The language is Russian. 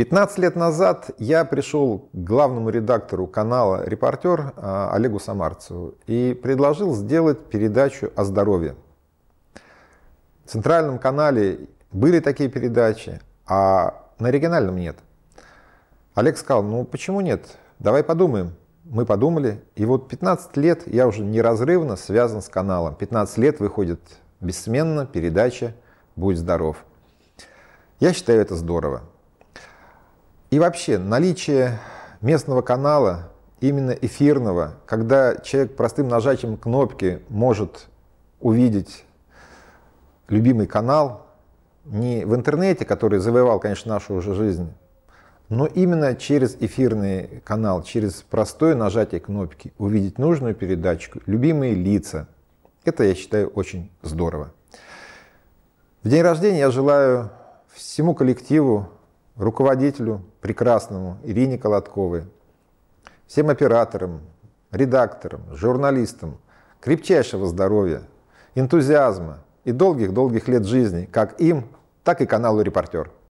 15 лет назад я пришел к главному редактору канала «Репортер» а, Олегу Самарцеву и предложил сделать передачу о здоровье. В центральном канале были такие передачи, а на региональном нет. Олег сказал, ну почему нет? Давай подумаем. Мы подумали, и вот 15 лет я уже неразрывно связан с каналом. 15 лет выходит бессменно передача «Будь здоров». Я считаю это здорово. И вообще, наличие местного канала, именно эфирного, когда человек простым нажатием кнопки может увидеть любимый канал, не в интернете, который завоевал, конечно, нашу уже жизнь, но именно через эфирный канал, через простое нажатие кнопки увидеть нужную передачку, любимые лица. Это, я считаю, очень здорово. В день рождения я желаю всему коллективу руководителю прекрасному Ирине Колотковой, всем операторам, редакторам, журналистам крепчайшего здоровья, энтузиазма и долгих-долгих лет жизни как им, так и каналу «Репортер».